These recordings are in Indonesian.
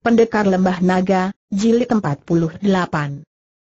Pendekar Lembah Naga, Jilid 48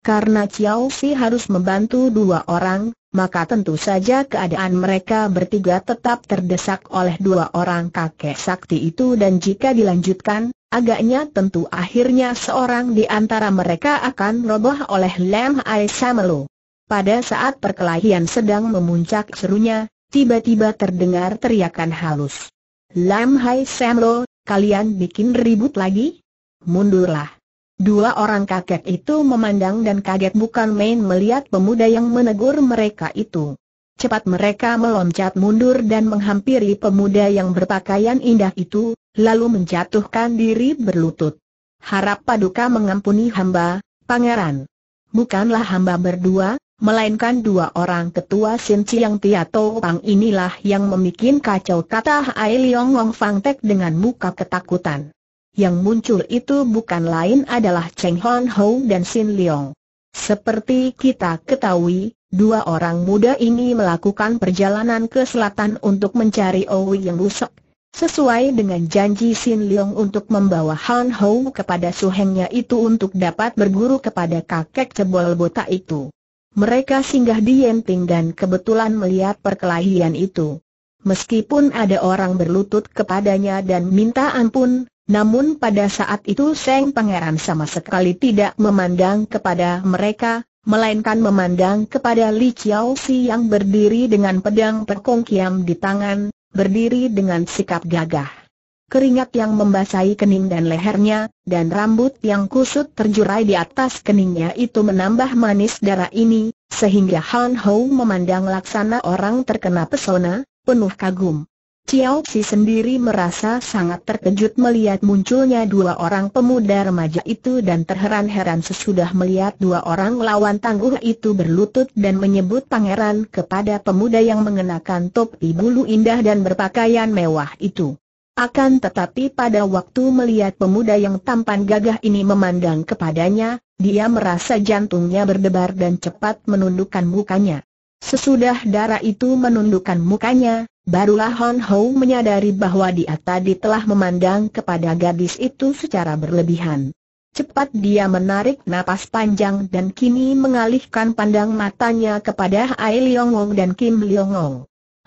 Karena Chiao Si harus membantu dua orang, maka tentu saja keadaan mereka bertiga tetap terdesak oleh dua orang kakek sakti itu dan jika dilanjutkan, agaknya tentu akhirnya seorang di antara mereka akan roboh oleh Lam Ai Samelo. Pada saat perkelahian sedang memuncak serunya, tiba-tiba terdengar teriakan halus. Lam Hai Samlo, kalian bikin ribut lagi? mundurlah. Dua orang kakek itu memandang dan kaget bukan main melihat pemuda yang menegur mereka itu. Cepat mereka meloncat mundur dan menghampiri pemuda yang berpakaian indah itu, lalu menjatuhkan diri berlutut. Harap paduka mengampuni hamba, pangeran. Bukanlah hamba berdua, melainkan dua orang ketua Sin Chiang Tiato Pang inilah yang memikin kacau kata Hai Leong Wong Fang Tek dengan muka ketakutan. Yang muncul itu bukan lain adalah Cheng Hon Ho dan Xin Liang. Seperti kita ketahui, dua orang muda ini melakukan perjalanan ke selatan untuk mencari Owi yang rusak. Sesuai dengan janji Xin Liang untuk membawa Han Hou kepada suhengnya itu untuk dapat berguru kepada kakek cebol botak itu. Mereka singgah di Yenting dan kebetulan melihat perkelahian itu. Meskipun ada orang berlutut kepadanya dan minta ampun, namun pada saat itu Seng Pangeran sama sekali tidak memandang kepada mereka, melainkan memandang kepada Li Chiao Si yang berdiri dengan pedang perkongkiam di tangan, berdiri dengan sikap gagah. Keringat yang membasahi kening dan lehernya, dan rambut yang kusut terjurai di atas keningnya itu menambah manis darah ini, sehingga Han Hou memandang laksana orang terkena pesona, penuh kagum. Chiao Si sendiri merasa sangat terkejut melihat munculnya dua orang pemuda remaja itu dan terheran-heran sesudah melihat dua orang lawan tangguh itu berlutut dan menyebut pangeran kepada pemuda yang mengenakan topi bulu indah dan berpakaian mewah itu. Akan tetapi pada waktu melihat pemuda yang tampan gagah ini memandang kepadanya, dia merasa jantungnya berdebar dan cepat menundukkan mukanya. Sesudah darah itu menundukkan mukanya, Barulah Hon Ho menyadari bahwa dia tadi telah memandang kepada gadis itu secara berlebihan. Cepat dia menarik napas panjang dan kini mengalihkan pandang matanya kepada Ai Leong Wong dan Kim Leong Wong.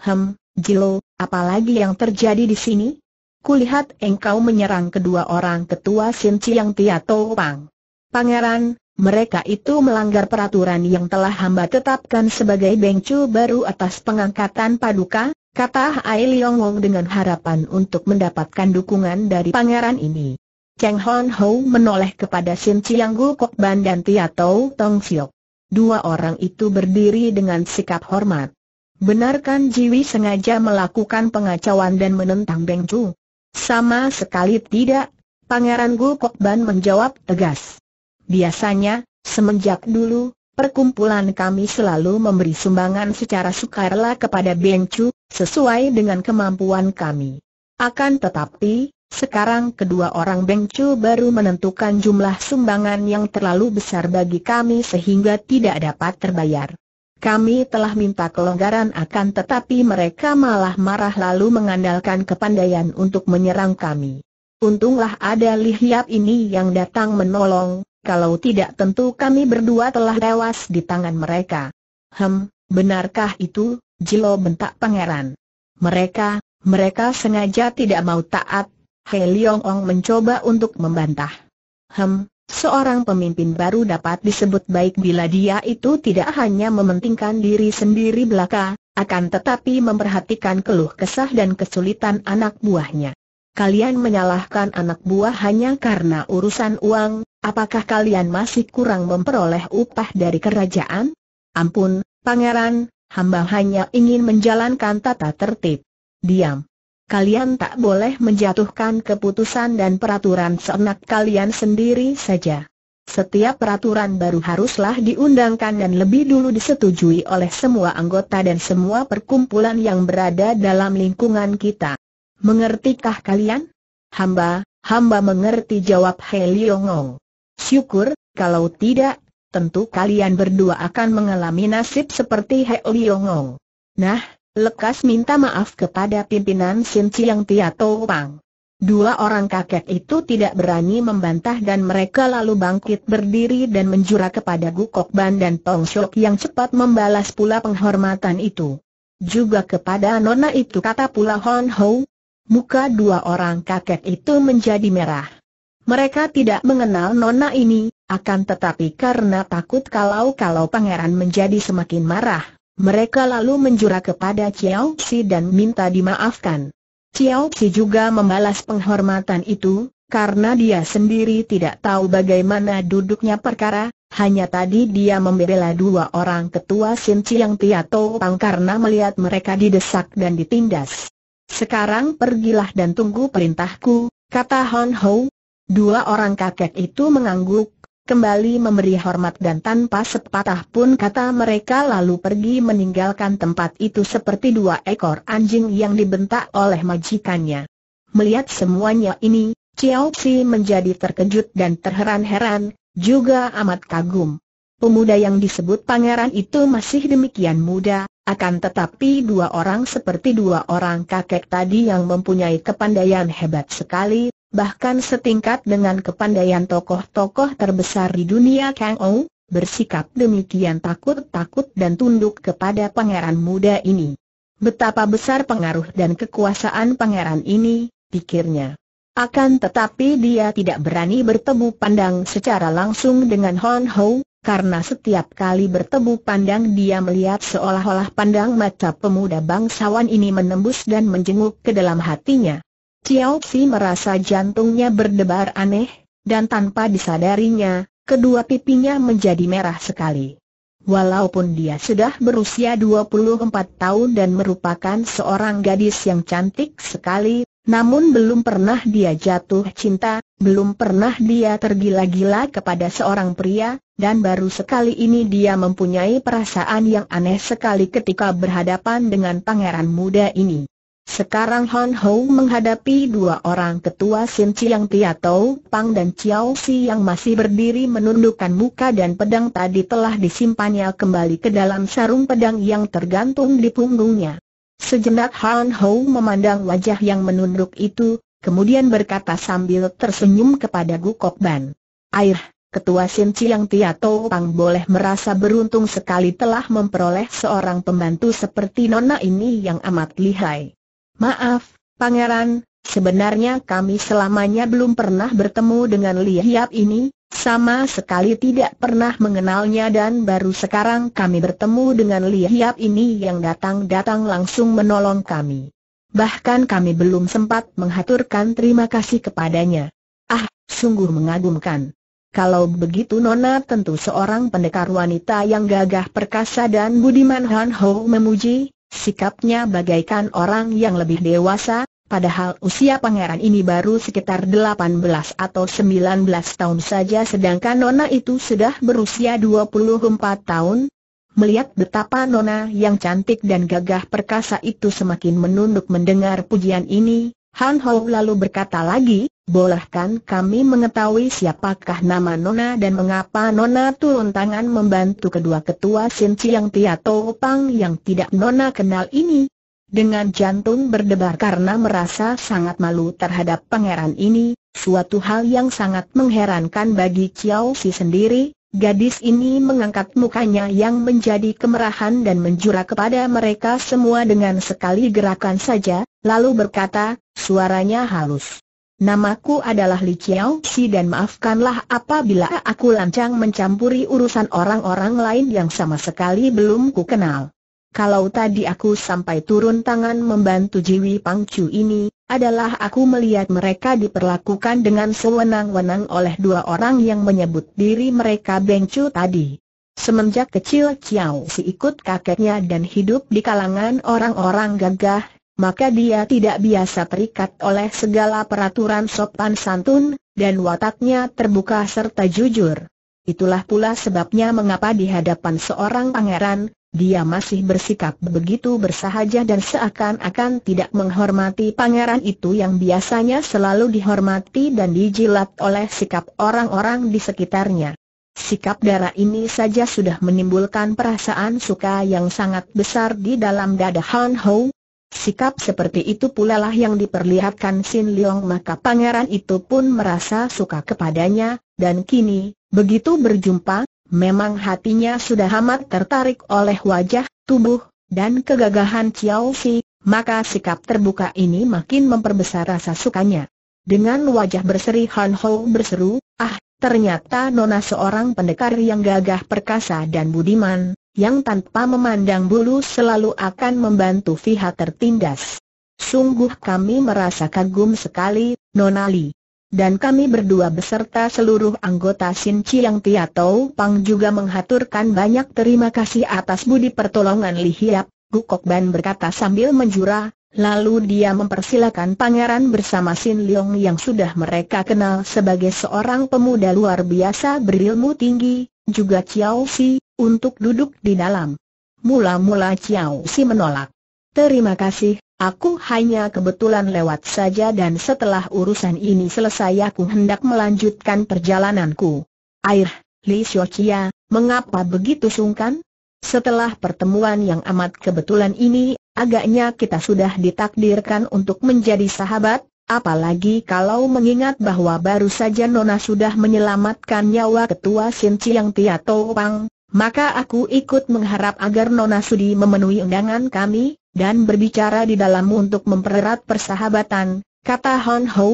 Hem, Jilo, apalagi yang terjadi di sini? Kulihat engkau menyerang kedua orang ketua Sin Chiang Tia Tau Pang. Pangeran, mereka itu melanggar peraturan yang telah hamba tetapkan sebagai bengcu baru atas pengangkatan paduka, kata Hai Leong Wong dengan harapan untuk mendapatkan dukungan dari pangeran ini. Cheng Hon Ho menoleh kepada Sin Chiang Gu Kok Ban dan Tia Tau Tong Siok. Dua orang itu berdiri dengan sikap hormat. Benarkan Jiwi sengaja melakukan pengacauan dan menentang Beng Chu? Sama sekali tidak, Pangeran Gu Kok Ban menjawab tegas. Biasanya, semenjak dulu, perkumpulan kami selalu memberi sumbangan secara sukarela kepada Beng Chu, sesuai dengan kemampuan kami. Akan tetapi, sekarang kedua orang Bengcu baru menentukan jumlah sumbangan yang terlalu besar bagi kami sehingga tidak dapat terbayar. Kami telah minta kelonggaran akan tetapi mereka malah marah lalu mengandalkan kepandaian untuk menyerang kami. Untunglah ada lihiap ini yang datang menolong, kalau tidak tentu kami berdua telah tewas di tangan mereka. Hem, benarkah itu? Jilo bentak pangeran. Mereka, mereka sengaja tidak mau taat. Hei Leong Ong mencoba untuk membantah. Hem, seorang pemimpin baru dapat disebut baik bila dia itu tidak hanya mementingkan diri sendiri belaka, akan tetapi memperhatikan keluh kesah dan kesulitan anak buahnya. Kalian menyalahkan anak buah hanya karena urusan uang, apakah kalian masih kurang memperoleh upah dari kerajaan? Ampun, pangeran, hamba hanya ingin menjalankan tata tertib. Diam. Kalian tak boleh menjatuhkan keputusan dan peraturan seenak kalian sendiri saja. Setiap peraturan baru haruslah diundangkan dan lebih dulu disetujui oleh semua anggota dan semua perkumpulan yang berada dalam lingkungan kita. Mengertikah kalian? Hamba, hamba mengerti jawab Heliongong. Ngong. Syukur, kalau tidak, tentu kalian berdua akan mengalami nasib seperti He Liongong. Nah, lekas minta maaf kepada pimpinan Sin Chiang Tia Pang. Dua orang kakek itu tidak berani membantah dan mereka lalu bangkit berdiri dan menjura kepada Kok Ban dan Tong Shok yang cepat membalas pula penghormatan itu. Juga kepada Nona itu kata pula Hon Ho. Muka dua orang kakek itu menjadi merah. Mereka tidak mengenal nona ini, akan tetapi karena takut kalau-kalau pangeran menjadi semakin marah, mereka lalu menjura kepada Chiao Xi dan minta dimaafkan. Chiao Xi juga membalas penghormatan itu, karena dia sendiri tidak tahu bagaimana duduknya perkara, hanya tadi dia membela dua orang ketua Sin Chiang tiato, Pang karena melihat mereka didesak dan ditindas. Sekarang pergilah dan tunggu perintahku, kata Hon Ho, Dua orang kakek itu mengangguk, kembali memberi hormat dan tanpa sepatah pun kata mereka lalu pergi meninggalkan tempat itu seperti dua ekor anjing yang dibentak oleh majikannya. Melihat semuanya ini, Chiao menjadi terkejut dan terheran-heran, juga amat kagum. Pemuda yang disebut pangeran itu masih demikian muda, akan tetapi dua orang seperti dua orang kakek tadi yang mempunyai kepandaian hebat sekali bahkan setingkat dengan kepandaian tokoh-tokoh terbesar di dunia Kang Ou, bersikap demikian takut-takut dan tunduk kepada pangeran muda ini. Betapa besar pengaruh dan kekuasaan pangeran ini, pikirnya. Akan tetapi dia tidak berani bertemu pandang secara langsung dengan Hon Ho, karena setiap kali bertemu pandang dia melihat seolah-olah pandang mata pemuda bangsawan ini menembus dan menjenguk ke dalam hatinya. Xiao Xi merasa jantungnya berdebar aneh, dan tanpa disadarinya, kedua pipinya menjadi merah sekali. Walaupun dia sudah berusia 24 tahun dan merupakan seorang gadis yang cantik sekali, namun belum pernah dia jatuh cinta, belum pernah dia tergila-gila kepada seorang pria, dan baru sekali ini dia mempunyai perasaan yang aneh sekali ketika berhadapan dengan pangeran muda ini. Sekarang Hon Ho menghadapi dua orang ketua Sin Chiang Tiatou, Pang dan Chiao Si yang masih berdiri menundukkan muka dan pedang tadi telah disimpannya kembali ke dalam sarung pedang yang tergantung di punggungnya. Sejenak Han Ho memandang wajah yang menunduk itu, kemudian berkata sambil tersenyum kepada Gu Kok Ban. Air, ketua Sin Chiang Tiatou Pang boleh merasa beruntung sekali telah memperoleh seorang pembantu seperti Nona ini yang amat lihai. Maaf, Pangeran, sebenarnya kami selamanya belum pernah bertemu dengan Li Hiap ini, sama sekali tidak pernah mengenalnya dan baru sekarang kami bertemu dengan Li Hiap ini yang datang-datang langsung menolong kami. Bahkan kami belum sempat menghaturkan terima kasih kepadanya. Ah, sungguh mengagumkan. Kalau begitu Nona tentu seorang pendekar wanita yang gagah perkasa dan budiman Han Ho memuji, Sikapnya bagaikan orang yang lebih dewasa, padahal usia pangeran ini baru sekitar 18 atau 19 tahun saja sedangkan Nona itu sudah berusia 24 tahun. Melihat betapa Nona yang cantik dan gagah perkasa itu semakin menunduk mendengar pujian ini, Han Hou lalu berkata lagi, Bolehkan kami mengetahui siapakah nama Nona dan mengapa Nona turun tangan membantu kedua ketua Sin Chiang Tia Tau Pang yang tidak Nona kenal ini? Dengan jantung berdebar karena merasa sangat malu terhadap pangeran ini, suatu hal yang sangat mengherankan bagi Chiao Si sendiri, gadis ini mengangkat mukanya yang menjadi kemerahan dan menjura kepada mereka semua dengan sekali gerakan saja, lalu berkata, suaranya halus. Namaku adalah Li Chiao Si dan maafkanlah apabila aku lancang mencampuri urusan orang-orang lain yang sama sekali belum ku kenal. Kalau tadi aku sampai turun tangan membantu Jiwi Pangcu ini, adalah aku melihat mereka diperlakukan dengan sewenang-wenang oleh dua orang yang menyebut diri mereka Bengcu tadi. Semenjak kecil Chiao Si ikut kakeknya dan hidup di kalangan orang-orang gagah, maka dia tidak biasa terikat oleh segala peraturan sopan santun, dan wataknya terbuka serta jujur. Itulah pula sebabnya mengapa di hadapan seorang pangeran, dia masih bersikap begitu bersahaja dan seakan-akan tidak menghormati pangeran itu yang biasanya selalu dihormati dan dijilat oleh sikap orang-orang di sekitarnya. Sikap darah ini saja sudah menimbulkan perasaan suka yang sangat besar di dalam dada Han Hou, Sikap seperti itu pula lah yang diperlihatkan Sin Leong maka pangeran itu pun merasa suka kepadanya, dan kini, begitu berjumpa, memang hatinya sudah amat tertarik oleh wajah, tubuh, dan kegagahan Chiao Si, maka sikap terbuka ini makin memperbesar rasa sukanya. Dengan wajah berseri Han Ho berseru, ah, ternyata Nona seorang pendekar yang gagah perkasa dan budiman, yang tanpa memandang bulu selalu akan membantu pihak tertindas. Sungguh kami merasa kagum sekali, Nonali. Dan kami berdua beserta seluruh anggota Sin Chiang Tau Pang juga menghaturkan banyak terima kasih atas budi pertolongan Li Hiap, Gukok Ban berkata sambil menjura, lalu dia mempersilakan pangeran bersama Sin Leong yang sudah mereka kenal sebagai seorang pemuda luar biasa berilmu tinggi, juga Chiao Si, untuk duduk di dalam. Mula-mula Chiao Si menolak. Terima kasih, aku hanya kebetulan lewat saja dan setelah urusan ini selesai aku hendak melanjutkan perjalananku. Air, Li Xiochia, mengapa begitu sungkan? Setelah pertemuan yang amat kebetulan ini, agaknya kita sudah ditakdirkan untuk menjadi sahabat, apalagi kalau mengingat bahwa baru saja Nona sudah menyelamatkan nyawa ketua Sinci yang Tia Pang, maka aku ikut mengharap agar Nona Sudi memenuhi undangan kami, dan berbicara di dalam untuk mempererat persahabatan, kata Hon Ho.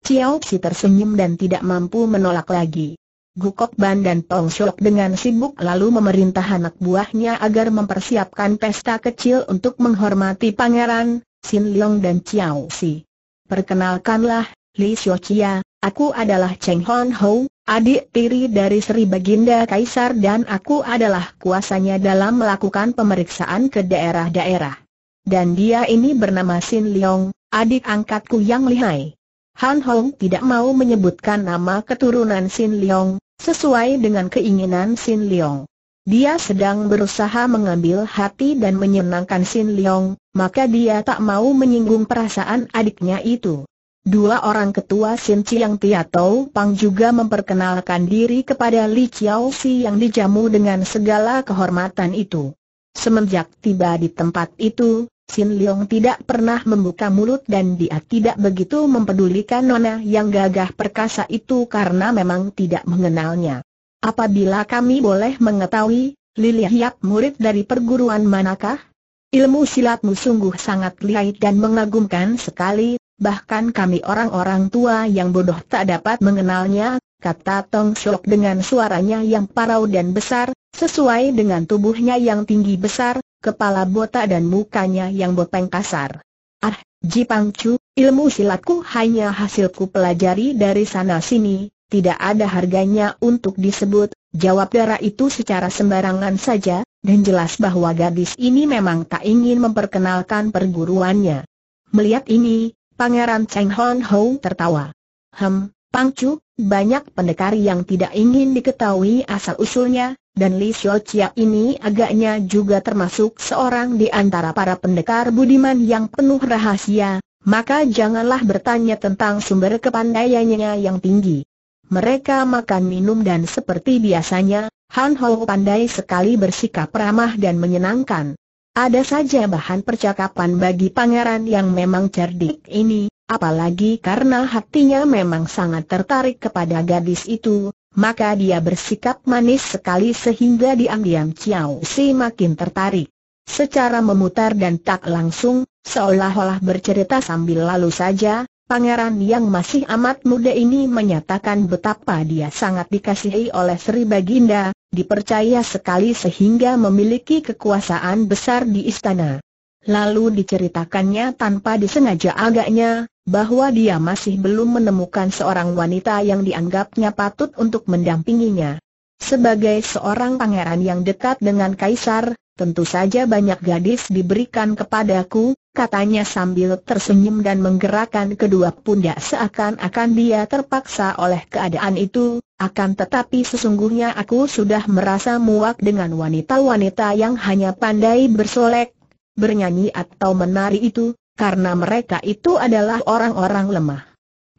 Chiao Si tersenyum dan tidak mampu menolak lagi. Gukok Ban dan Tong Shok dengan sibuk lalu memerintah anak buahnya agar mempersiapkan pesta kecil untuk menghormati pangeran, Sin Leong dan Chiao Si. Perkenalkanlah, Li Xiao Chia, Aku adalah Cheng Hon Ho, adik tiri dari Sri Baginda Kaisar dan aku adalah kuasanya dalam melakukan pemeriksaan ke daerah-daerah. Dan dia ini bernama Sin Leong, adik angkatku yang lihai. Han Hong tidak mau menyebutkan nama keturunan Sin Leong, sesuai dengan keinginan Sin Leong. Dia sedang berusaha mengambil hati dan menyenangkan Sin Leong, maka dia tak mau menyinggung perasaan adiknya itu. Dua orang ketua Sin Chiang Tau Pang juga memperkenalkan diri kepada Li Chiao Si yang dijamu dengan segala kehormatan itu. Semenjak tiba di tempat itu, Sin Leong tidak pernah membuka mulut dan dia tidak begitu mempedulikan nona yang gagah perkasa itu karena memang tidak mengenalnya. Apabila kami boleh mengetahui, Lili Hiap murid dari perguruan manakah? Ilmu silatmu sungguh sangat lihai dan mengagumkan sekali, bahkan kami orang-orang tua yang bodoh tak dapat mengenalnya, kata Tong Shok dengan suaranya yang parau dan besar, sesuai dengan tubuhnya yang tinggi besar, kepala botak dan mukanya yang bopeng kasar. Ah, Ji Pang Chu, ilmu silatku hanya hasilku pelajari dari sana-sini, tidak ada harganya untuk disebut, jawab darah itu secara sembarangan saja, dan jelas bahwa gadis ini memang tak ingin memperkenalkan perguruannya. Melihat ini, Pangeran Cheng Hon Ho tertawa. Hem, Pang Chu, banyak pendekar yang tidak ingin diketahui asal-usulnya, dan Li Xiao Chia ini agaknya juga termasuk seorang di antara para pendekar budiman yang penuh rahasia, maka janganlah bertanya tentang sumber kepandaiannya yang tinggi. Mereka makan minum dan seperti biasanya, Han Hou pandai sekali bersikap ramah dan menyenangkan. Ada saja bahan percakapan bagi pangeran yang memang cerdik ini, apalagi karena hatinya memang sangat tertarik kepada gadis itu, maka dia bersikap manis sekali sehingga diam-diam Chiao Si makin tertarik. Secara memutar dan tak langsung, seolah-olah bercerita sambil lalu saja, Pangeran yang masih amat muda ini menyatakan betapa dia sangat dikasihi oleh Sri Baginda, dipercaya sekali sehingga memiliki kekuasaan besar di istana. Lalu diceritakannya tanpa disengaja agaknya, bahwa dia masih belum menemukan seorang wanita yang dianggapnya patut untuk mendampinginya. Sebagai seorang pangeran yang dekat dengan kaisar, Tentu saja banyak gadis diberikan kepadaku, katanya sambil tersenyum dan menggerakkan kedua pundak seakan-akan dia terpaksa oleh keadaan itu, akan tetapi sesungguhnya aku sudah merasa muak dengan wanita-wanita yang hanya pandai bersolek, bernyanyi atau menari itu, karena mereka itu adalah orang-orang lemah.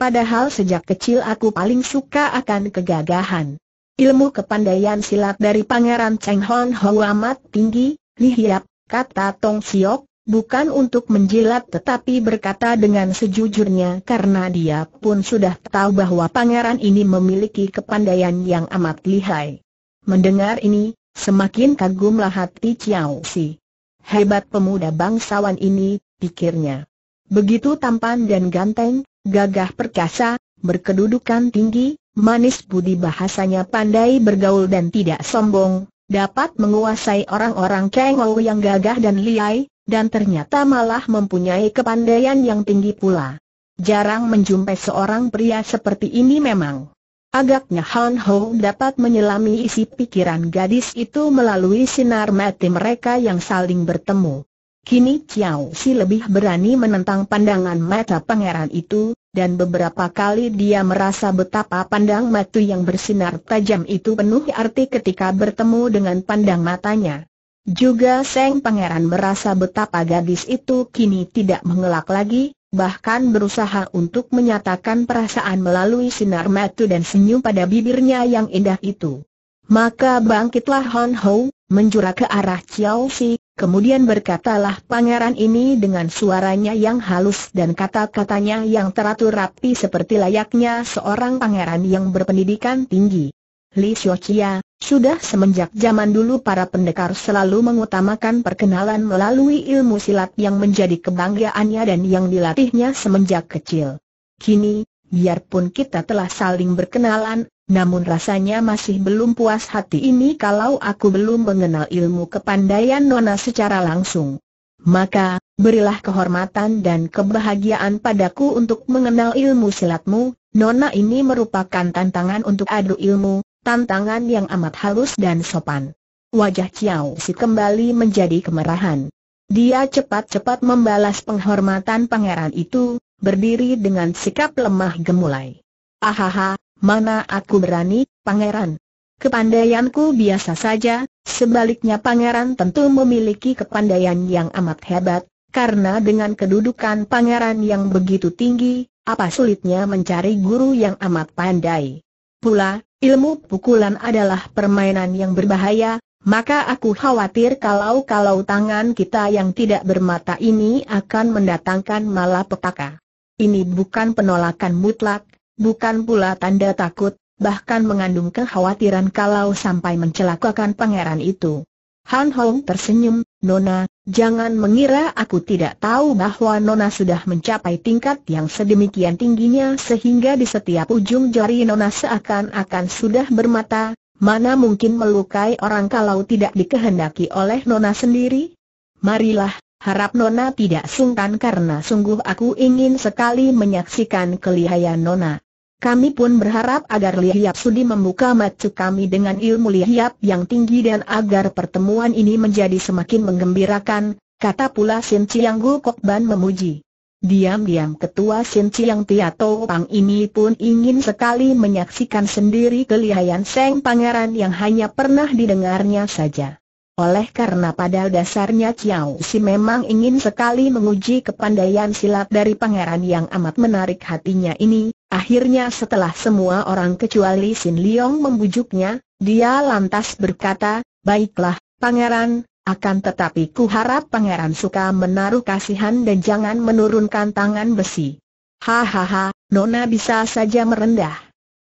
Padahal sejak kecil aku paling suka akan kegagahan. Ilmu kepandaian silat dari Pangeran Cheng Hon Ho amat tinggi, lihiap, kata Tong Siok, bukan untuk menjilat tetapi berkata dengan sejujurnya karena dia pun sudah tahu bahwa pangeran ini memiliki kepandaian yang amat lihai. Mendengar ini, semakin kagumlah hati Chiao Si. Hebat pemuda bangsawan ini, pikirnya. Begitu tampan dan ganteng, gagah perkasa, berkedudukan tinggi, manis budi bahasanya pandai bergaul dan tidak sombong, dapat menguasai orang-orang kengau yang gagah dan liai, dan ternyata malah mempunyai kepandaian yang tinggi pula. Jarang menjumpai seorang pria seperti ini memang. Agaknya Han Ho dapat menyelami isi pikiran gadis itu melalui sinar mati mereka yang saling bertemu. Kini Chiao Si lebih berani menentang pandangan mata pangeran itu, dan beberapa kali dia merasa betapa pandang mata yang bersinar tajam itu penuh arti ketika bertemu dengan pandang matanya. Juga Seng Pangeran merasa betapa gadis itu kini tidak mengelak lagi, bahkan berusaha untuk menyatakan perasaan melalui sinar mata dan senyum pada bibirnya yang indah itu. Maka bangkitlah Hon Ho, menjura ke arah Chiao Si, Kemudian berkatalah pangeran ini dengan suaranya yang halus dan kata-katanya yang teratur rapi seperti layaknya seorang pangeran yang berpendidikan tinggi. Li Xiaoqia, sudah semenjak zaman dulu para pendekar selalu mengutamakan perkenalan melalui ilmu silat yang menjadi kebanggaannya dan yang dilatihnya semenjak kecil. Kini, biarpun kita telah saling berkenalan, namun rasanya masih belum puas hati ini kalau aku belum mengenal ilmu kepandaian Nona secara langsung. Maka, berilah kehormatan dan kebahagiaan padaku untuk mengenal ilmu silatmu, Nona ini merupakan tantangan untuk adu ilmu, tantangan yang amat halus dan sopan. Wajah Chiao Si kembali menjadi kemerahan. Dia cepat-cepat membalas penghormatan pangeran itu, berdiri dengan sikap lemah gemulai. Ahaha, Mana aku berani, pangeran? Kepandaianku biasa saja, sebaliknya pangeran tentu memiliki kepandaian yang amat hebat, karena dengan kedudukan pangeran yang begitu tinggi, apa sulitnya mencari guru yang amat pandai. Pula, ilmu pukulan adalah permainan yang berbahaya, maka aku khawatir kalau-kalau tangan kita yang tidak bermata ini akan mendatangkan malapetaka. Ini bukan penolakan mutlak, bukan pula tanda takut, bahkan mengandung kekhawatiran kalau sampai mencelakakan pangeran itu. Han Hong tersenyum, Nona, jangan mengira aku tidak tahu bahwa Nona sudah mencapai tingkat yang sedemikian tingginya sehingga di setiap ujung jari Nona seakan-akan sudah bermata, mana mungkin melukai orang kalau tidak dikehendaki oleh Nona sendiri? Marilah, harap Nona tidak sungkan karena sungguh aku ingin sekali menyaksikan kelihayan Nona. Kami pun berharap agar Lihiap Sudi membuka mata kami dengan ilmu Lihiap yang tinggi dan agar pertemuan ini menjadi semakin menggembirakan, kata pula Sin Chiang Gu Kok Ban memuji. Diam-diam ketua Sin Chiang Tiato Pang ini pun ingin sekali menyaksikan sendiri kelihayan Seng Pangeran yang hanya pernah didengarnya saja. Oleh karena pada dasarnya Chiao Si memang ingin sekali menguji kepandaian silat dari pangeran yang amat menarik hatinya ini, Akhirnya setelah semua orang kecuali Sin Leong membujuknya, dia lantas berkata, Baiklah, Pangeran, akan tetapi ku harap Pangeran suka menaruh kasihan dan jangan menurunkan tangan besi. Hahaha, Nona bisa saja merendah.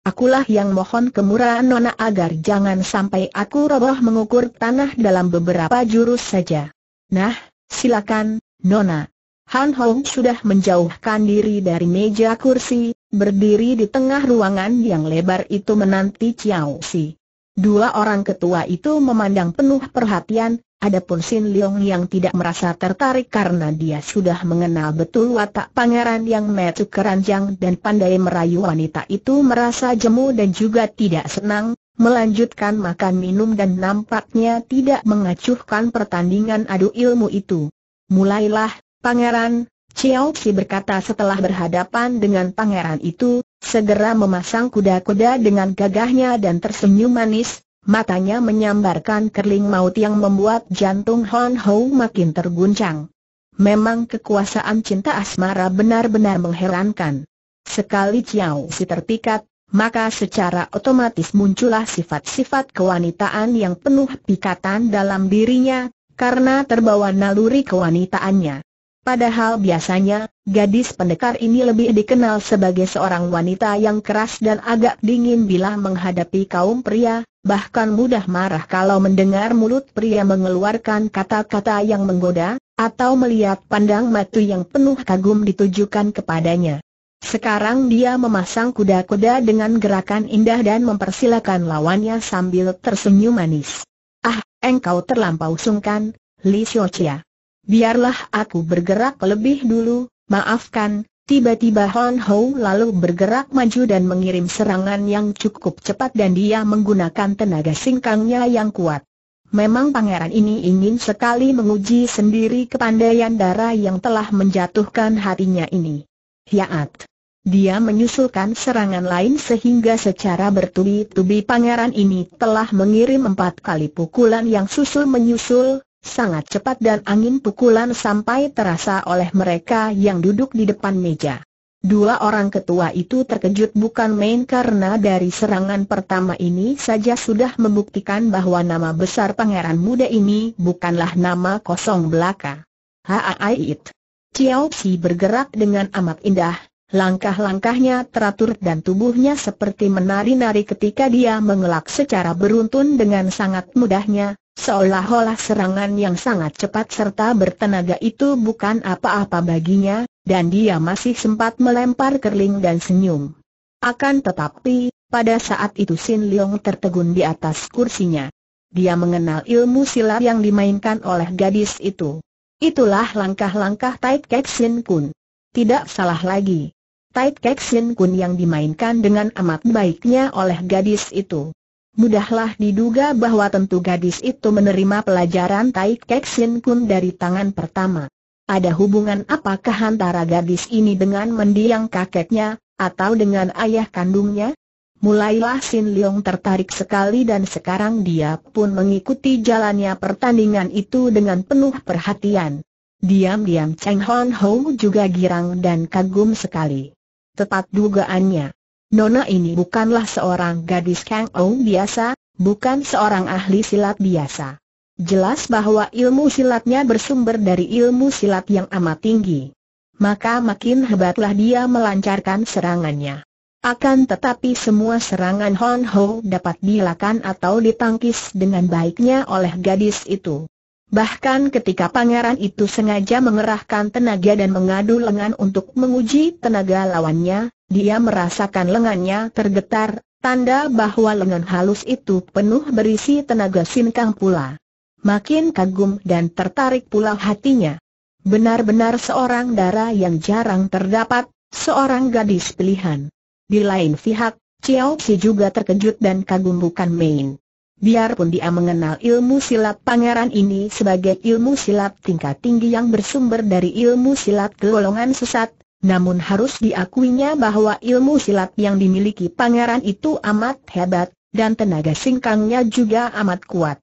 Akulah yang mohon kemurahan Nona agar jangan sampai aku roboh mengukur tanah dalam beberapa jurus saja. Nah, silakan, Nona. Han Hong sudah menjauhkan diri dari meja kursi, berdiri di tengah ruangan yang lebar itu menanti Chiao Si. Dua orang ketua itu memandang penuh perhatian, adapun Sin Leong yang tidak merasa tertarik karena dia sudah mengenal betul watak pangeran yang metu keranjang dan pandai merayu wanita itu merasa jemu dan juga tidak senang, melanjutkan makan minum dan nampaknya tidak mengacuhkan pertandingan adu ilmu itu. Mulailah Pangeran, Chiao Tsi berkata setelah berhadapan dengan pangeran itu, segera memasang kuda-kuda dengan gagahnya dan tersenyum manis, matanya menyambarkan kerling maut yang membuat jantung Hon Ho makin terguncang. Memang kekuasaan cinta asmara benar-benar mengherankan. Sekali Chiao Si terpikat, maka secara otomatis muncullah sifat-sifat kewanitaan yang penuh pikatan dalam dirinya, karena terbawa naluri kewanitaannya. Padahal biasanya, gadis pendekar ini lebih dikenal sebagai seorang wanita yang keras dan agak dingin bila menghadapi kaum pria, bahkan mudah marah kalau mendengar mulut pria mengeluarkan kata-kata yang menggoda, atau melihat pandang mata yang penuh kagum ditujukan kepadanya. Sekarang dia memasang kuda-kuda dengan gerakan indah dan mempersilakan lawannya sambil tersenyum manis. Ah, engkau terlampau sungkan, Li Xiuqia biarlah aku bergerak lebih dulu, maafkan, tiba-tiba Hon Ho lalu bergerak maju dan mengirim serangan yang cukup cepat dan dia menggunakan tenaga singkangnya yang kuat. Memang pangeran ini ingin sekali menguji sendiri kepandaian darah yang telah menjatuhkan hatinya ini. Hiat! Dia menyusulkan serangan lain sehingga secara bertubi-tubi pangeran ini telah mengirim empat kali pukulan yang susul-menyusul, sangat cepat dan angin pukulan sampai terasa oleh mereka yang duduk di depan meja. Dua orang ketua itu terkejut bukan main karena dari serangan pertama ini saja sudah membuktikan bahwa nama besar pangeran muda ini bukanlah nama kosong belaka. Haaait. Chiao Xi bergerak dengan amat indah, Langkah-langkahnya teratur dan tubuhnya seperti menari-nari ketika dia mengelak secara beruntun dengan sangat mudahnya, Seolah-olah serangan yang sangat cepat serta bertenaga itu bukan apa-apa baginya, dan dia masih sempat melempar kerling dan senyum. Akan tetapi, pada saat itu Sin Leong tertegun di atas kursinya. Dia mengenal ilmu silat yang dimainkan oleh gadis itu. Itulah langkah-langkah Tai Kek Sin Kun. Tidak salah lagi. Tai Kek Sin Kun yang dimainkan dengan amat baiknya oleh gadis itu. Mudahlah diduga bahwa tentu gadis itu menerima pelajaran Tai Kek Sin Kun dari tangan pertama. Ada hubungan apakah antara gadis ini dengan mendiang kakeknya, atau dengan ayah kandungnya? Mulailah Sin Leong tertarik sekali dan sekarang dia pun mengikuti jalannya pertandingan itu dengan penuh perhatian. Diam-diam Cheng Hon Ho juga girang dan kagum sekali. Tepat dugaannya. Nona ini bukanlah seorang gadis Kang Ong biasa, bukan seorang ahli silat biasa. Jelas bahwa ilmu silatnya bersumber dari ilmu silat yang amat tinggi. Maka makin hebatlah dia melancarkan serangannya. Akan tetapi semua serangan Hon Ho dapat dilakukan atau ditangkis dengan baiknya oleh gadis itu. Bahkan ketika pangeran itu sengaja mengerahkan tenaga dan mengadu lengan untuk menguji tenaga lawannya, dia merasakan lengannya tergetar, tanda bahwa lengan halus itu penuh berisi tenaga sinkang pula. Makin kagum dan tertarik pula hatinya. Benar-benar seorang dara yang jarang terdapat, seorang gadis pilihan. Di lain pihak, Chiao Xi juga terkejut dan kagum bukan main. Biarpun dia mengenal ilmu silat pangeran ini sebagai ilmu silat tingkat tinggi yang bersumber dari ilmu silat golongan sesat, namun harus diakuinya bahwa ilmu silat yang dimiliki pangeran itu amat hebat, dan tenaga singkangnya juga amat kuat.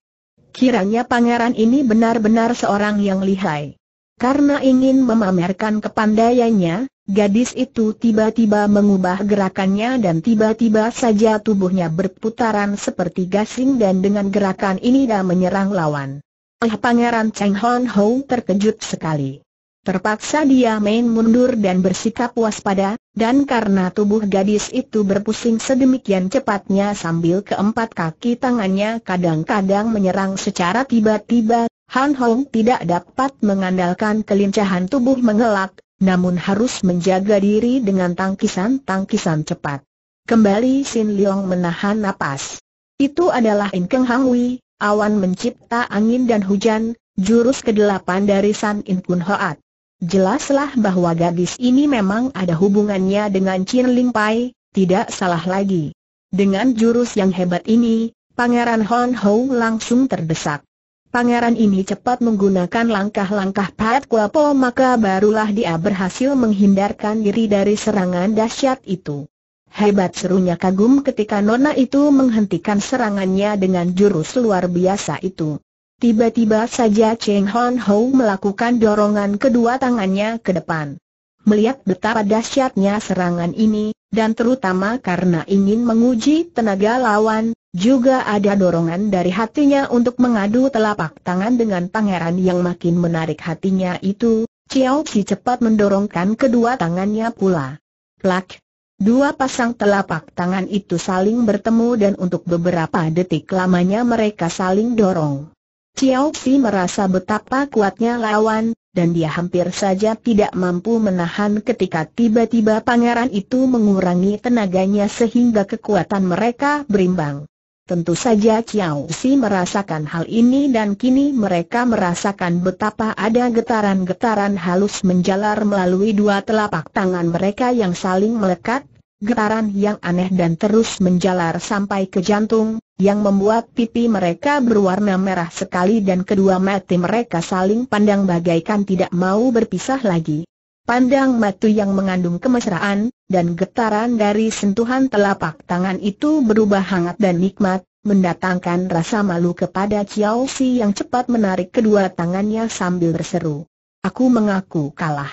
Kiranya pangeran ini benar-benar seorang yang lihai. Karena ingin memamerkan kepandaiannya, gadis itu tiba-tiba mengubah gerakannya dan tiba-tiba saja tubuhnya berputaran seperti gasing dan dengan gerakan ini dia menyerang lawan. Ah, pangeran Cheng Hon Ho terkejut sekali. Terpaksa dia main mundur dan bersikap waspada, dan karena tubuh gadis itu berpusing sedemikian cepatnya sambil keempat kaki tangannya kadang-kadang menyerang secara tiba-tiba, Han Hong tidak dapat mengandalkan kelincahan tubuh mengelak, namun harus menjaga diri dengan tangkisan-tangkisan cepat. Kembali Sin Leong menahan napas. Itu adalah In Keng Hang Wei, awan mencipta angin dan hujan, jurus kedelapan dari San In Kun Hoat. Jelaslah bahwa gadis ini memang ada hubungannya dengan Chin Ling Pai, tidak salah lagi. Dengan jurus yang hebat ini, Pangeran Hon Ho langsung terdesak. Pangeran ini cepat menggunakan langkah-langkah Pat po maka barulah dia berhasil menghindarkan diri dari serangan dahsyat itu. Hebat serunya kagum ketika Nona itu menghentikan serangannya dengan jurus luar biasa itu. Tiba-tiba saja Cheng Hon Ho melakukan dorongan kedua tangannya ke depan. Melihat betapa dahsyatnya serangan ini, dan terutama karena ingin menguji tenaga lawan, juga ada dorongan dari hatinya untuk mengadu telapak tangan dengan pangeran yang makin menarik hatinya itu, Chiao Chi cepat mendorongkan kedua tangannya pula. Plak! Dua pasang telapak tangan itu saling bertemu dan untuk beberapa detik lamanya mereka saling dorong. Chiao Pi merasa betapa kuatnya lawan, dan dia hampir saja tidak mampu menahan ketika tiba-tiba pangeran itu mengurangi tenaganya sehingga kekuatan mereka berimbang. Tentu saja Chiao Si merasakan hal ini dan kini mereka merasakan betapa ada getaran-getaran halus menjalar melalui dua telapak tangan mereka yang saling melekat, getaran yang aneh dan terus menjalar sampai ke jantung, yang membuat pipi mereka berwarna merah sekali dan kedua mati mereka saling pandang bagaikan tidak mau berpisah lagi. Pandang mata yang mengandung kemesraan, dan getaran dari sentuhan telapak tangan itu berubah hangat dan nikmat, mendatangkan rasa malu kepada Chiao Si yang cepat menarik kedua tangannya sambil berseru. Aku mengaku kalah.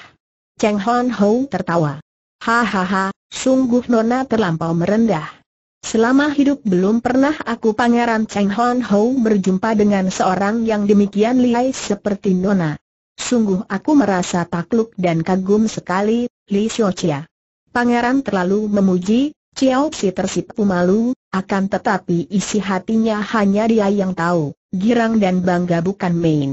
Cheng Hon Ho tertawa. Hahaha, Sungguh Nona terlampau merendah. Selama hidup belum pernah aku Pangeran Cheng Hon Ho berjumpa dengan seorang yang demikian lihai seperti Nona. Sungguh aku merasa takluk dan kagum sekali, Li Xiaoqia. Pangeran terlalu memuji, Chiao Xi tersipu malu, akan tetapi isi hatinya hanya dia yang tahu, girang dan bangga bukan main.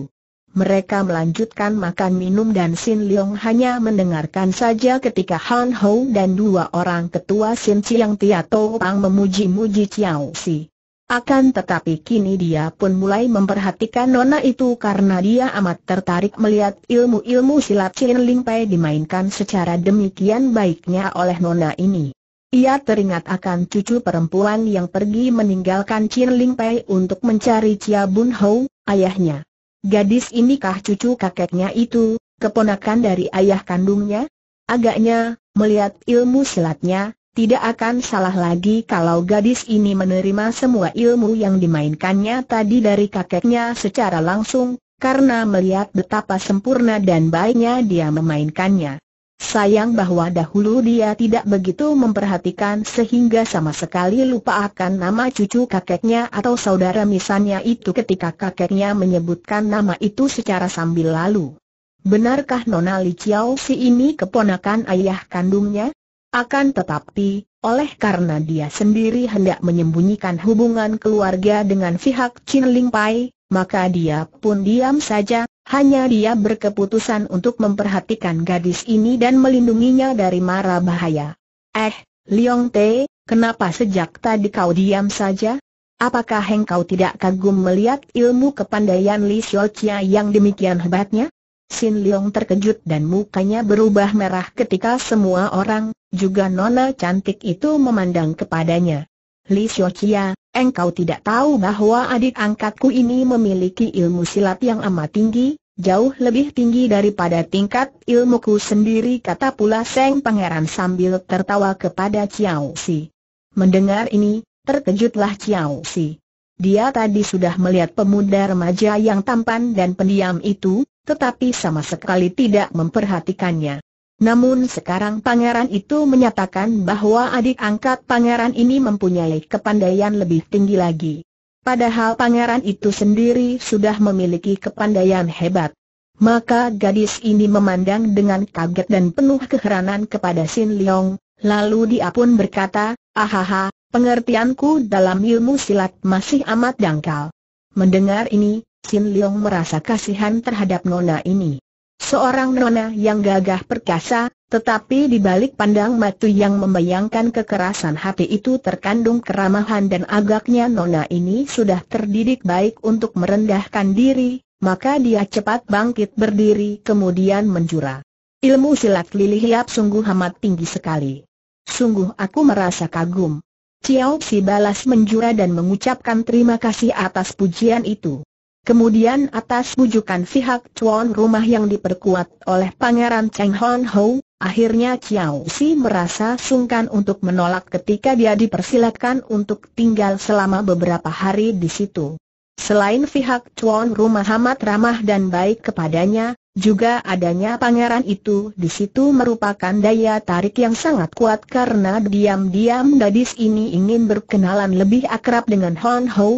Mereka melanjutkan makan minum dan Sin Leong hanya mendengarkan saja ketika Han Ho dan dua orang ketua Sin Chiang Tia Toang memuji-muji Chiao Si. Akan tetapi kini dia pun mulai memperhatikan nona itu karena dia amat tertarik melihat ilmu-ilmu silat Sin Ling Pai dimainkan secara demikian baiknya oleh nona ini. Ia teringat akan cucu perempuan yang pergi meninggalkan Chin Ling Pai untuk mencari Chia Bun Ho, ayahnya. Gadis ini inikah cucu kakeknya itu, keponakan dari ayah kandungnya? Agaknya, melihat ilmu silatnya, tidak akan salah lagi kalau gadis ini menerima semua ilmu yang dimainkannya tadi dari kakeknya secara langsung, karena melihat betapa sempurna dan baiknya dia memainkannya. Sayang bahwa dahulu dia tidak begitu memperhatikan sehingga sama sekali lupa akan nama cucu kakeknya atau saudara misalnya itu ketika kakeknya menyebutkan nama itu secara sambil lalu. Benarkah Nona Li Chiao si ini keponakan ayah kandungnya? Akan tetapi, oleh karena dia sendiri hendak menyembunyikan hubungan keluarga dengan pihak Chin Ling Pai, maka dia pun diam saja, hanya dia berkeputusan untuk memperhatikan gadis ini dan melindunginya dari mara bahaya. Eh, Liong Te, kenapa sejak tadi kau diam saja? Apakah engkau tidak kagum melihat ilmu kepandaian Li Xiao Chia yang demikian hebatnya? Sin Leong terkejut dan mukanya berubah merah ketika semua orang, juga nona cantik itu memandang kepadanya. Li Xiaoqia, engkau tidak tahu bahwa adik angkatku ini memiliki ilmu silat yang amat tinggi, jauh lebih tinggi daripada tingkat ilmuku sendiri kata pula Seng Pangeran sambil tertawa kepada Chiao Si. Mendengar ini, terkejutlah Chiao Si. Dia tadi sudah melihat pemuda remaja yang tampan dan pendiam itu, tetapi sama sekali tidak memperhatikannya. Namun sekarang pangeran itu menyatakan bahwa adik angkat pangeran ini mempunyai kepandaian lebih tinggi lagi. Padahal pangeran itu sendiri sudah memiliki kepandaian hebat. Maka gadis ini memandang dengan kaget dan penuh keheranan kepada Sin Leong, lalu dia pun berkata, Ahaha, pengertianku dalam ilmu silat masih amat dangkal. Mendengar ini, Sin Leong merasa kasihan terhadap Nona ini. Seorang nona yang gagah perkasa, tetapi di balik pandang matu yang membayangkan kekerasan hati itu terkandung keramahan dan agaknya nona ini sudah terdidik baik untuk merendahkan diri, maka dia cepat bangkit berdiri kemudian menjura. Ilmu silat lili hiap sungguh amat tinggi sekali. Sungguh aku merasa kagum. Ciao Si balas menjura dan mengucapkan terima kasih atas pujian itu. Kemudian atas bujukan pihak tuan rumah yang diperkuat oleh Pangeran Cheng Hon Ho, akhirnya Chiao Si merasa sungkan untuk menolak ketika dia dipersilakan untuk tinggal selama beberapa hari di situ. Selain pihak tuan rumah amat ramah dan baik kepadanya, juga adanya pangeran itu di situ merupakan daya tarik yang sangat kuat karena diam-diam gadis ini ingin berkenalan lebih akrab dengan Hon Ho,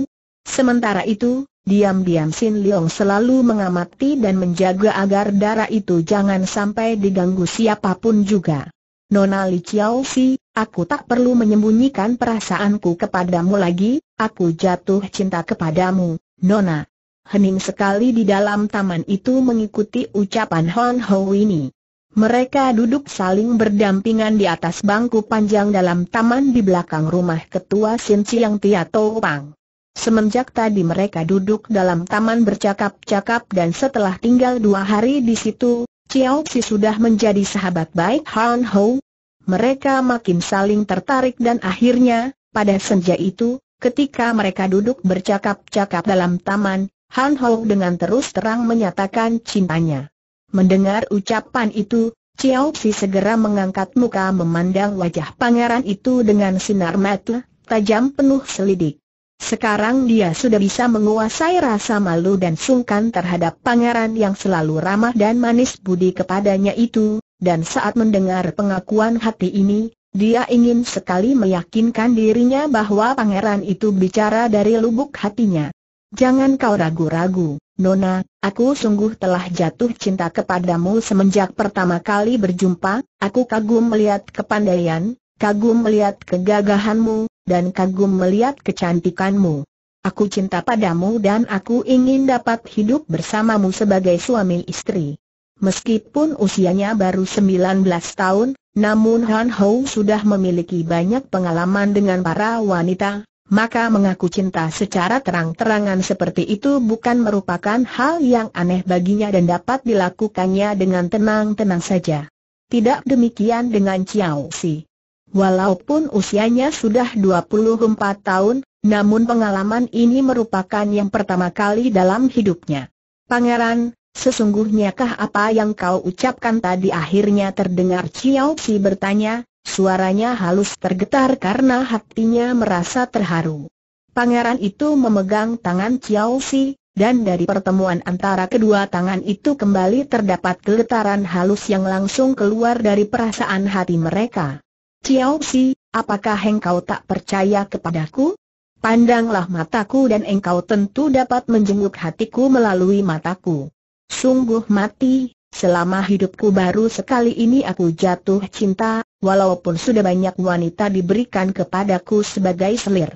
Sementara itu, diam-diam Sin Leong selalu mengamati dan menjaga agar darah itu jangan sampai diganggu siapapun juga. Nona Li Chiao Si, aku tak perlu menyembunyikan perasaanku kepadamu lagi, aku jatuh cinta kepadamu, Nona. Hening sekali di dalam taman itu mengikuti ucapan Hon Ho ini. Mereka duduk saling berdampingan di atas bangku panjang dalam taman di belakang rumah ketua Sin Chiang Tia Pang. Semenjak tadi mereka duduk dalam taman bercakap-cakap dan setelah tinggal dua hari di situ, Chiao sudah menjadi sahabat baik Han Ho. Mereka makin saling tertarik dan akhirnya, pada senja itu, ketika mereka duduk bercakap-cakap dalam taman, Han Ho dengan terus terang menyatakan cintanya. Mendengar ucapan itu, Chiao segera mengangkat muka memandang wajah pangeran itu dengan sinar mata tajam penuh selidik. Sekarang dia sudah bisa menguasai rasa malu dan sungkan terhadap pangeran yang selalu ramah dan manis budi kepadanya itu, dan saat mendengar pengakuan hati ini, dia ingin sekali meyakinkan dirinya bahwa pangeran itu bicara dari lubuk hatinya. Jangan kau ragu-ragu, Nona, aku sungguh telah jatuh cinta kepadamu semenjak pertama kali berjumpa, aku kagum melihat kepandaian, kagum melihat kegagahanmu, dan kagum melihat kecantikanmu. Aku cinta padamu dan aku ingin dapat hidup bersamamu sebagai suami istri. Meskipun usianya baru 19 tahun, namun Han Hou sudah memiliki banyak pengalaman dengan para wanita, maka mengaku cinta secara terang-terangan seperti itu bukan merupakan hal yang aneh baginya dan dapat dilakukannya dengan tenang-tenang saja. Tidak demikian dengan Chiao Si. Walaupun usianya sudah 24 tahun, namun pengalaman ini merupakan yang pertama kali dalam hidupnya. Pangeran, sesungguhnyakah apa yang kau ucapkan tadi akhirnya terdengar Chiao Si bertanya, suaranya halus tergetar karena hatinya merasa terharu. Pangeran itu memegang tangan Chiao Si, dan dari pertemuan antara kedua tangan itu kembali terdapat geletaran halus yang langsung keluar dari perasaan hati mereka. Chiao Si, apakah engkau tak percaya kepadaku? Pandanglah mataku dan engkau tentu dapat menjenguk hatiku melalui mataku. Sungguh mati, selama hidupku baru sekali ini aku jatuh cinta, walaupun sudah banyak wanita diberikan kepadaku sebagai selir.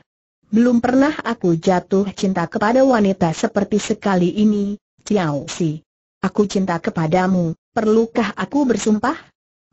Belum pernah aku jatuh cinta kepada wanita seperti sekali ini, Chiao Si. Aku cinta kepadamu, perlukah aku bersumpah?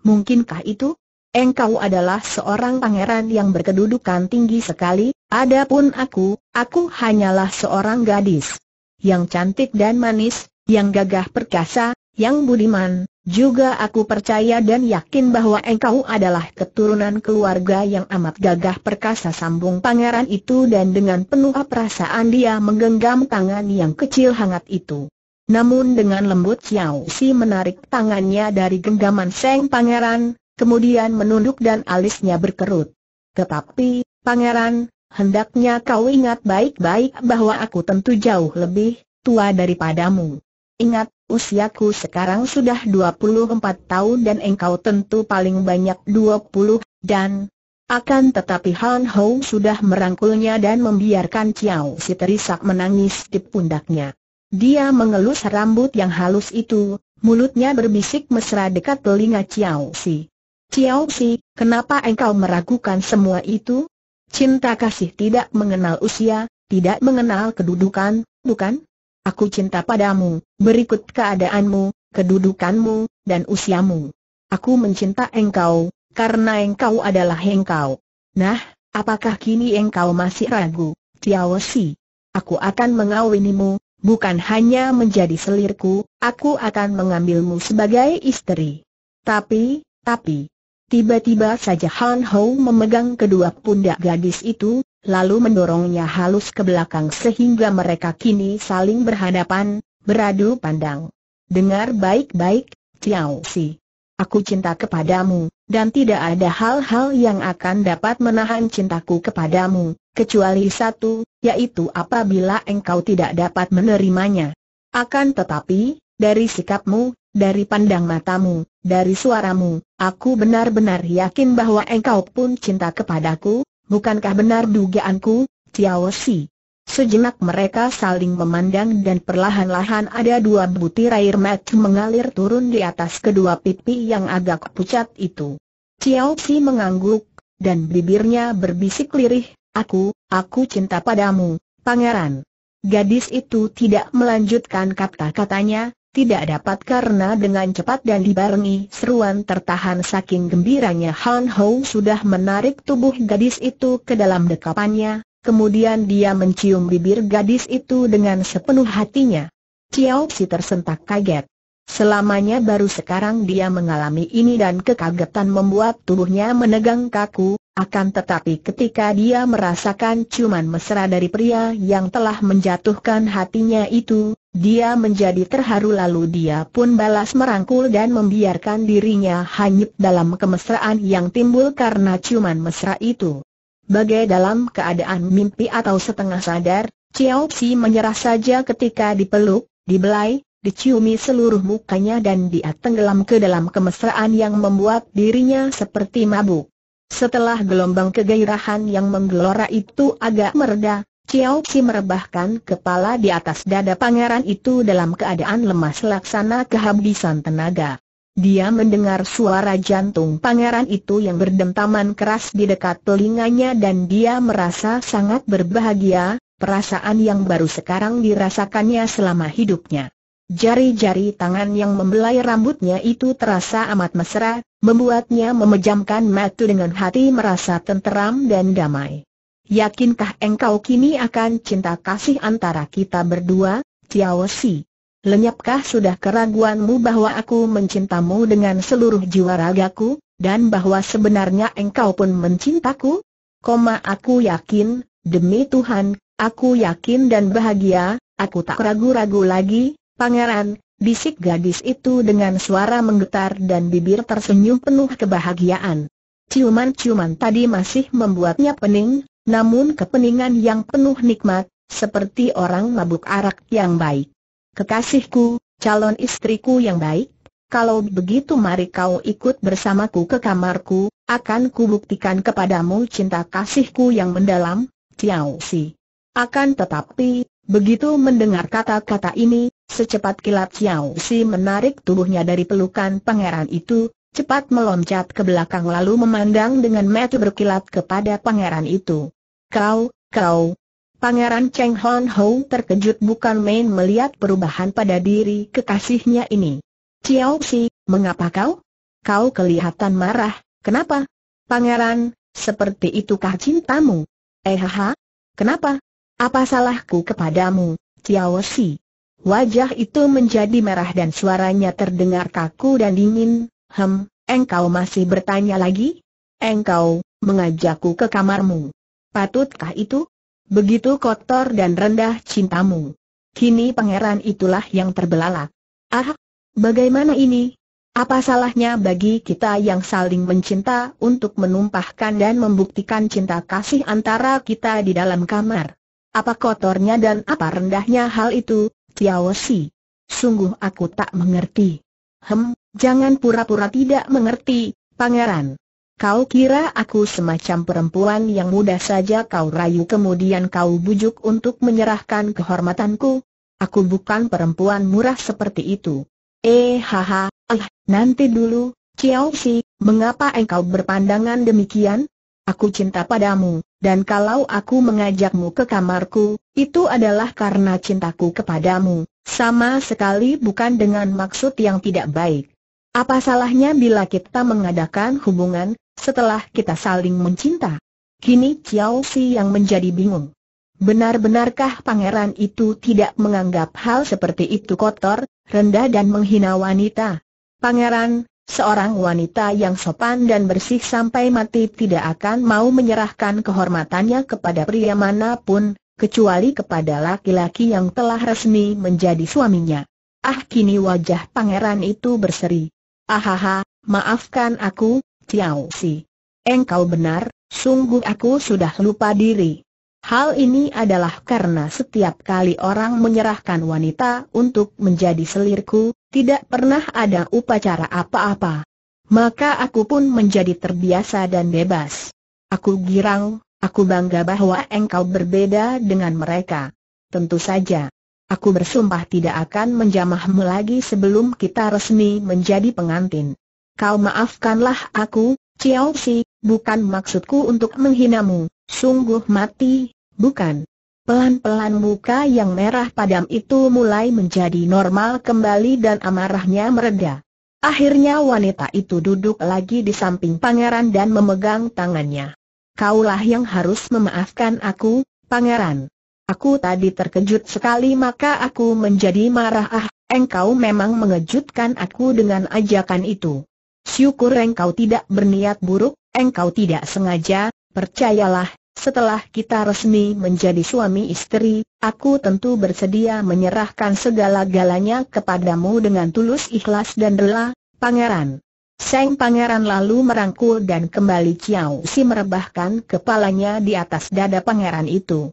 Mungkinkah itu? Engkau adalah seorang pangeran yang berkedudukan tinggi sekali, adapun aku, aku hanyalah seorang gadis yang cantik dan manis, yang gagah perkasa, yang budiman, juga aku percaya dan yakin bahwa engkau adalah keturunan keluarga yang amat gagah perkasa sambung pangeran itu dan dengan penuh perasaan dia menggenggam tangan yang kecil hangat itu. Namun dengan lembut Xiao Si menarik tangannya dari genggaman Seng Pangeran, kemudian menunduk dan alisnya berkerut. Tetapi, pangeran, hendaknya kau ingat baik-baik bahwa aku tentu jauh lebih tua daripadamu. Ingat, usiaku sekarang sudah 24 tahun dan engkau tentu paling banyak 20, dan akan tetapi Han Hou sudah merangkulnya dan membiarkan Chiao si terisak menangis di pundaknya. Dia mengelus rambut yang halus itu, mulutnya berbisik mesra dekat telinga Chiao si. Ciao Si, kenapa engkau meragukan semua itu? Cinta kasih tidak mengenal usia, tidak mengenal kedudukan, bukan? Aku cinta padamu, berikut keadaanmu, kedudukanmu, dan usiamu. Aku mencinta engkau, karena engkau adalah engkau. Nah, apakah kini engkau masih ragu, Tiao Si? Aku akan mengawinimu, bukan hanya menjadi selirku, aku akan mengambilmu sebagai istri. Tapi, tapi, Tiba-tiba saja Han Ho memegang kedua pundak gadis itu, lalu mendorongnya halus ke belakang sehingga mereka kini saling berhadapan, beradu pandang. Dengar baik-baik, Tiao Si. Aku cinta kepadamu, dan tidak ada hal-hal yang akan dapat menahan cintaku kepadamu, kecuali satu, yaitu apabila engkau tidak dapat menerimanya. Akan tetapi, dari sikapmu, dari pandang matamu, dari suaramu, aku benar-benar yakin bahwa engkau pun cinta kepadaku, bukankah benar dugaanku, Tiao Sejenak mereka saling memandang dan perlahan-lahan ada dua butir air mata mengalir turun di atas kedua pipi yang agak pucat itu. Ciao mengangguk, dan bibirnya berbisik lirih, Aku, aku cinta padamu, pangeran. Gadis itu tidak melanjutkan kata-katanya, tidak dapat karena dengan cepat dan dibarengi seruan tertahan saking gembiranya Han Hou sudah menarik tubuh gadis itu ke dalam dekapannya, kemudian dia mencium bibir gadis itu dengan sepenuh hatinya. Chiao Si tersentak kaget. Selamanya baru sekarang dia mengalami ini dan kekagetan membuat tubuhnya menegang kaku, akan tetapi ketika dia merasakan ciuman mesra dari pria yang telah menjatuhkan hatinya itu, dia menjadi terharu lalu dia pun balas merangkul dan membiarkan dirinya hanyut dalam kemesraan yang timbul karena ciuman mesra itu. Bagai dalam keadaan mimpi atau setengah sadar, Chiao menyerah saja ketika dipeluk, dibelai, diciumi seluruh mukanya dan dia tenggelam ke dalam kemesraan yang membuat dirinya seperti mabuk. Setelah gelombang kegairahan yang menggelora itu agak mereda, Chiao Chi merebahkan kepala di atas dada pangeran itu dalam keadaan lemas laksana kehabisan tenaga. Dia mendengar suara jantung pangeran itu yang berdentaman keras di dekat telinganya dan dia merasa sangat berbahagia, perasaan yang baru sekarang dirasakannya selama hidupnya. Jari-jari tangan yang membelai rambutnya itu terasa amat mesra, membuatnya memejamkan mata dengan hati merasa tenteram dan damai. Yakinkah engkau kini akan cinta kasih antara kita berdua, Tiao Si? Lenyapkah sudah keraguanmu bahwa aku mencintamu dengan seluruh jiwa ragaku, dan bahwa sebenarnya engkau pun mencintaku? Koma aku yakin, demi Tuhan, aku yakin dan bahagia, aku tak ragu-ragu lagi, pangeran, bisik gadis itu dengan suara menggetar dan bibir tersenyum penuh kebahagiaan. Ciuman-ciuman tadi masih membuatnya pening, namun kepeningan yang penuh nikmat, seperti orang mabuk arak yang baik. Kekasihku, calon istriku yang baik, kalau begitu mari kau ikut bersamaku ke kamarku, akan kubuktikan kepadamu cinta kasihku yang mendalam, Tiao Si. Akan tetapi, begitu mendengar kata-kata ini, secepat kilat Tiao Si menarik tubuhnya dari pelukan pangeran itu, cepat meloncat ke belakang lalu memandang dengan mata berkilat kepada pangeran itu. Kau, kau. Pangeran Cheng Hon Ho terkejut bukan main melihat perubahan pada diri kekasihnya ini. Chiao Si, mengapa kau? Kau kelihatan marah, kenapa? Pangeran, seperti itukah cintamu? Eh ha, kenapa? Apa salahku kepadamu, Chiao Si? Wajah itu menjadi merah dan suaranya terdengar kaku dan dingin, hem, engkau masih bertanya lagi? Engkau, mengajakku ke kamarmu. Patutkah itu? Begitu kotor dan rendah cintamu. Kini pangeran itulah yang terbelalak. Ah, bagaimana ini? Apa salahnya bagi kita yang saling mencinta untuk menumpahkan dan membuktikan cinta kasih antara kita di dalam kamar? Apa kotornya dan apa rendahnya hal itu, Tiaosi? Sungguh aku tak mengerti. Hem, jangan pura-pura tidak mengerti, pangeran. Kau kira aku semacam perempuan yang mudah saja kau rayu kemudian kau bujuk untuk menyerahkan kehormatanku? Aku bukan perempuan murah seperti itu. Eh haha, ah, nanti dulu, Chiao Si, mengapa engkau berpandangan demikian? Aku cinta padamu, dan kalau aku mengajakmu ke kamarku, itu adalah karena cintaku kepadamu, sama sekali bukan dengan maksud yang tidak baik. Apa salahnya bila kita mengadakan hubungan, setelah kita saling mencinta. Kini Chiao Si yang menjadi bingung. Benar-benarkah pangeran itu tidak menganggap hal seperti itu kotor, rendah dan menghina wanita? Pangeran, seorang wanita yang sopan dan bersih sampai mati tidak akan mau menyerahkan kehormatannya kepada pria manapun, kecuali kepada laki-laki yang telah resmi menjadi suaminya. Ah kini wajah pangeran itu berseri. Ahaha, maafkan aku, Tiao Si. Engkau benar, sungguh aku sudah lupa diri. Hal ini adalah karena setiap kali orang menyerahkan wanita untuk menjadi selirku, tidak pernah ada upacara apa-apa. Maka aku pun menjadi terbiasa dan bebas. Aku girang, aku bangga bahwa engkau berbeda dengan mereka. Tentu saja. Aku bersumpah tidak akan menjamahmu lagi sebelum kita resmi menjadi pengantin. Kau maafkanlah aku, Chiao Si, bukan maksudku untuk menghinamu, sungguh mati, bukan. Pelan-pelan muka yang merah padam itu mulai menjadi normal kembali dan amarahnya mereda. Akhirnya wanita itu duduk lagi di samping pangeran dan memegang tangannya. Kaulah yang harus memaafkan aku, pangeran. Aku tadi terkejut sekali maka aku menjadi marah ah, engkau memang mengejutkan aku dengan ajakan itu. Syukur engkau tidak berniat buruk, engkau tidak sengaja, percayalah, setelah kita resmi menjadi suami istri, aku tentu bersedia menyerahkan segala-galanya kepadamu dengan tulus ikhlas dan rela, pangeran. Sang pangeran lalu merangkul dan kembali Chiao Si merebahkan kepalanya di atas dada pangeran itu.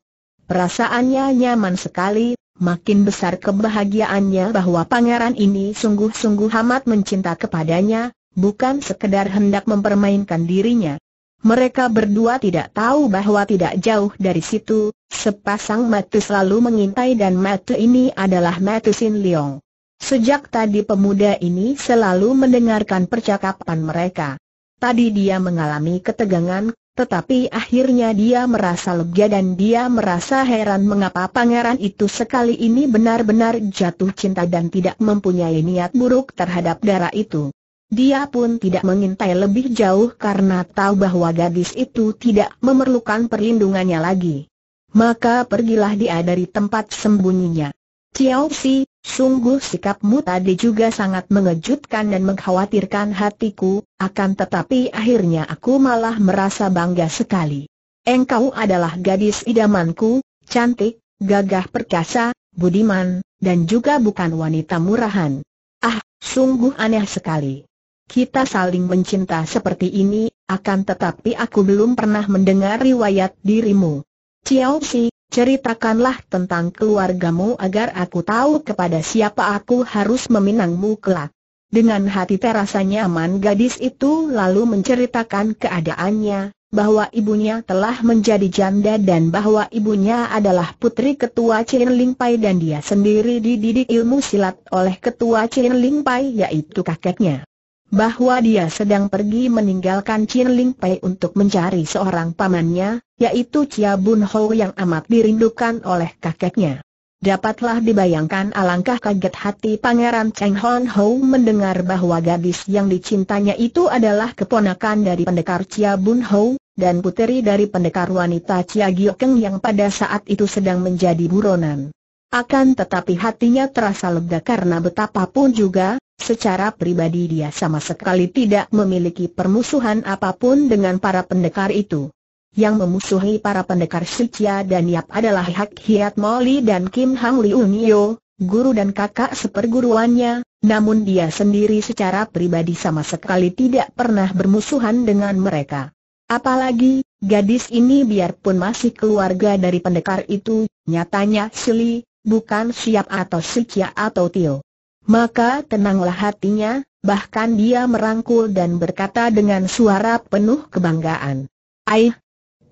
Perasaannya nyaman sekali, makin besar kebahagiaannya bahwa pangeran ini sungguh-sungguh amat mencinta kepadanya, bukan sekedar hendak mempermainkan dirinya. Mereka berdua tidak tahu bahwa tidak jauh dari situ, sepasang mata selalu mengintai dan mata ini adalah mata Sin Leong. Sejak tadi pemuda ini selalu mendengarkan percakapan mereka. Tadi dia mengalami ketegangan, tetapi akhirnya dia merasa lega dan dia merasa heran mengapa pangeran itu sekali ini benar-benar jatuh cinta dan tidak mempunyai niat buruk terhadap darah itu. Dia pun tidak mengintai lebih jauh karena tahu bahwa gadis itu tidak memerlukan perlindungannya lagi. Maka pergilah dia dari tempat sembunyinya. Chiao Si, sungguh sikapmu tadi juga sangat mengejutkan dan mengkhawatirkan hatiku, akan tetapi akhirnya aku malah merasa bangga sekali. Engkau adalah gadis idamanku, cantik, gagah perkasa, budiman, dan juga bukan wanita murahan. Ah, sungguh aneh sekali. Kita saling mencinta seperti ini, akan tetapi aku belum pernah mendengar riwayat dirimu. Chiao Si, ceritakanlah tentang keluargamu agar aku tahu kepada siapa aku harus meminangmu kelak. Dengan hati terasa nyaman gadis itu lalu menceritakan keadaannya, bahwa ibunya telah menjadi janda dan bahwa ibunya adalah putri ketua Chin Ling Pai dan dia sendiri dididik ilmu silat oleh ketua Chin Ling Pai yaitu kakeknya bahwa dia sedang pergi meninggalkan Chin Ling Pei untuk mencari seorang pamannya, yaitu Chia Bun Ho yang amat dirindukan oleh kakeknya. Dapatlah dibayangkan alangkah kaget hati Pangeran Cheng Hon Ho mendengar bahwa gadis yang dicintanya itu adalah keponakan dari pendekar Chia Bun Ho, dan puteri dari pendekar wanita Chia Giokeng yang pada saat itu sedang menjadi buronan. Akan tetapi hatinya terasa lega karena betapapun juga, Secara pribadi dia sama sekali tidak memiliki permusuhan apapun dengan para pendekar itu. Yang memusuhi para pendekar Sicia dan Yap adalah Hak Hiat Moli dan Kim Hang Liu Nio, guru dan kakak seperguruannya, namun dia sendiri secara pribadi sama sekali tidak pernah bermusuhan dengan mereka. Apalagi, gadis ini biarpun masih keluarga dari pendekar itu, nyatanya Sili, bukan siap atau Sicia atau Tio. Maka tenanglah hatinya, bahkan dia merangkul dan berkata dengan suara penuh kebanggaan. Aih,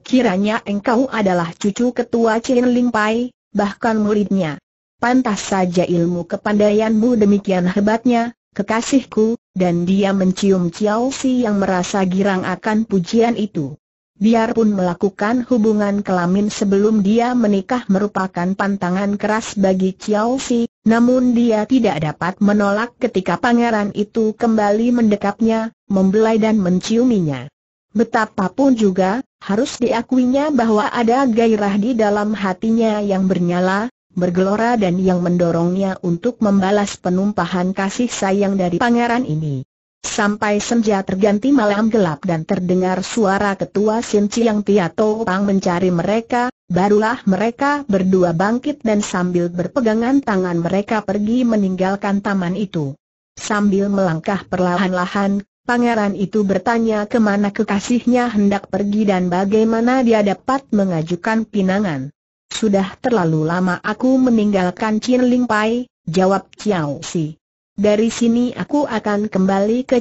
kiranya engkau adalah cucu ketua Chin Ling Pai, bahkan muridnya. Pantas saja ilmu kepandaianmu demikian hebatnya, kekasihku, dan dia mencium Chiao Si yang merasa girang akan pujian itu. Biarpun melakukan hubungan kelamin sebelum dia menikah merupakan pantangan keras bagi Chiao Si, namun dia tidak dapat menolak ketika pangeran itu kembali mendekapnya, membelai dan menciuminya. Betapapun juga, harus diakuinya bahwa ada gairah di dalam hatinya yang bernyala, bergelora dan yang mendorongnya untuk membalas penumpahan kasih sayang dari pangeran ini. Sampai senja terganti malam gelap dan terdengar suara ketua Sin Chiang Piato Pang mencari mereka, barulah mereka berdua bangkit dan sambil berpegangan tangan mereka pergi meninggalkan taman itu. Sambil melangkah perlahan-lahan, pangeran itu bertanya kemana kekasihnya hendak pergi dan bagaimana dia dapat mengajukan pinangan. Sudah terlalu lama aku meninggalkan Chin Ling Pai, jawab Chiao Si. Dari sini aku akan kembali ke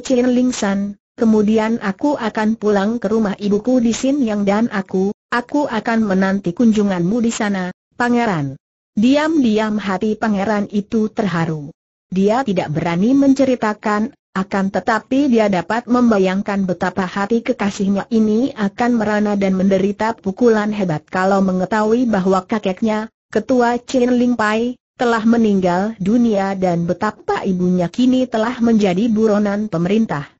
San, kemudian aku akan pulang ke rumah ibuku di Sin Yang dan aku, aku akan menanti kunjunganmu di sana, pangeran. Diam-diam hati pangeran itu terharu. Dia tidak berani menceritakan, akan tetapi dia dapat membayangkan betapa hati kekasihnya ini akan merana dan menderita pukulan hebat kalau mengetahui bahwa kakeknya, ketua Chin Ling Pai, telah meninggal dunia dan betapa ibunya kini telah menjadi buronan pemerintah.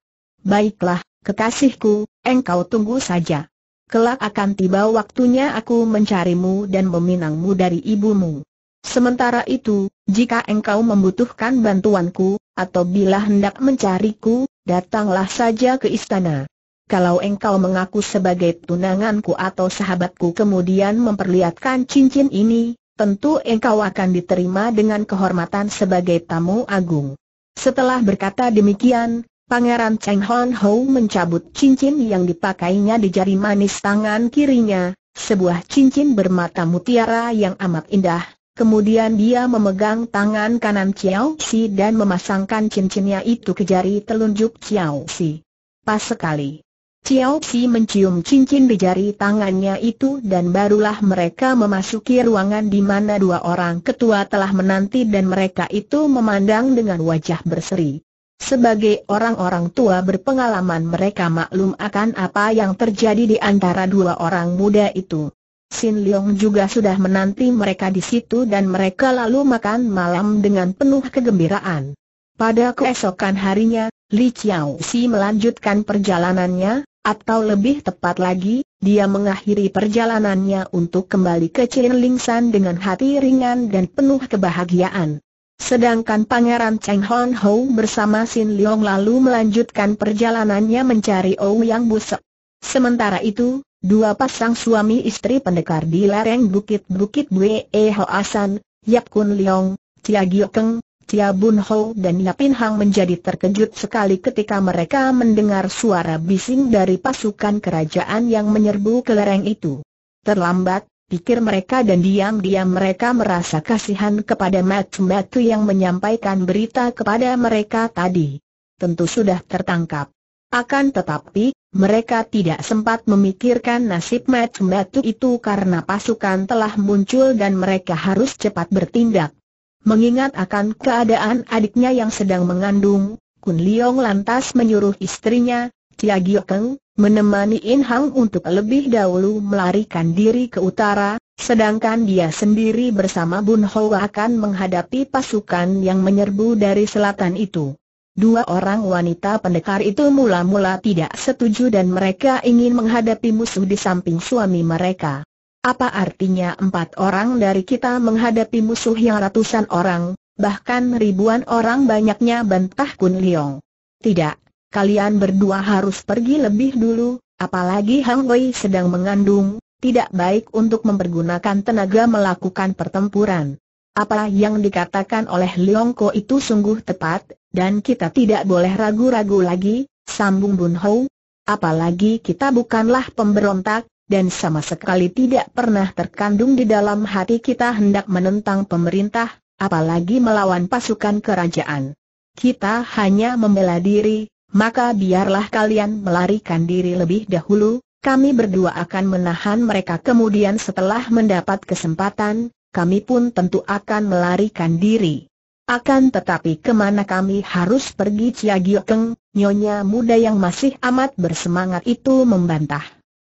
Baiklah, kekasihku, engkau tunggu saja. Kelak akan tiba waktunya aku mencarimu dan meminangmu dari ibumu. Sementara itu, jika engkau membutuhkan bantuanku, atau bila hendak mencariku, datanglah saja ke istana. Kalau engkau mengaku sebagai tunanganku atau sahabatku kemudian memperlihatkan cincin ini, tentu engkau akan diterima dengan kehormatan sebagai tamu agung. Setelah berkata demikian, Pangeran Cheng Hon Ho mencabut cincin yang dipakainya di jari manis tangan kirinya, sebuah cincin bermata mutiara yang amat indah, Kemudian dia memegang tangan kanan Chiao Si dan memasangkan cincinnya itu ke jari telunjuk Chiao Si. Pas sekali. Chiao Chi mencium cincin di jari tangannya itu dan barulah mereka memasuki ruangan di mana dua orang ketua telah menanti dan mereka itu memandang dengan wajah berseri. Sebagai orang-orang tua berpengalaman mereka maklum akan apa yang terjadi di antara dua orang muda itu. Sin Leong juga sudah menanti mereka di situ dan mereka lalu makan malam dengan penuh kegembiraan. Pada keesokan harinya, Li Chiao Si melanjutkan perjalanannya, atau lebih tepat lagi, dia mengakhiri perjalanannya untuk kembali ke Lingsan dengan hati ringan dan penuh kebahagiaan. Sedangkan Pangeran Cheng Hon Ho bersama Sin Leong lalu melanjutkan perjalanannya mencari Ou yang Busek. Sementara itu, dua pasang suami istri pendekar di lereng bukit-bukit Bue Hoasan, Yap Kun Leong, Chia Gio Keng, Chia Bun Ho dan Yapin Hang menjadi terkejut sekali ketika mereka mendengar suara bising dari pasukan kerajaan yang menyerbu ke lereng itu. Terlambat, pikir mereka dan diam-diam mereka merasa kasihan kepada Matu Matu yang menyampaikan berita kepada mereka tadi. Tentu sudah tertangkap. Akan tetapi, mereka tidak sempat memikirkan nasib Matu Matu itu karena pasukan telah muncul dan mereka harus cepat bertindak. Mengingat akan keadaan adiknya yang sedang mengandung, Kun Liong lantas menyuruh istrinya, Cia Gio Keng, menemani In Hang untuk lebih dahulu melarikan diri ke utara, sedangkan dia sendiri bersama Bun Ho akan menghadapi pasukan yang menyerbu dari selatan itu. Dua orang wanita pendekar itu mula-mula tidak setuju dan mereka ingin menghadapi musuh di samping suami mereka. Apa artinya empat orang dari kita menghadapi musuh yang ratusan orang, bahkan ribuan orang banyaknya bantah Kun Leong. Tidak, kalian berdua harus pergi lebih dulu, apalagi Hang Wei sedang mengandung, tidak baik untuk mempergunakan tenaga melakukan pertempuran. Apa yang dikatakan oleh Leong Ko itu sungguh tepat, dan kita tidak boleh ragu-ragu lagi, sambung Bun Hou. Apalagi kita bukanlah pemberontak, dan sama sekali tidak pernah terkandung di dalam hati kita hendak menentang pemerintah, apalagi melawan pasukan kerajaan. Kita hanya membela diri, maka biarlah kalian melarikan diri lebih dahulu, kami berdua akan menahan mereka kemudian setelah mendapat kesempatan, kami pun tentu akan melarikan diri. Akan tetapi kemana kami harus pergi Cia Giokeng, nyonya muda yang masih amat bersemangat itu membantah.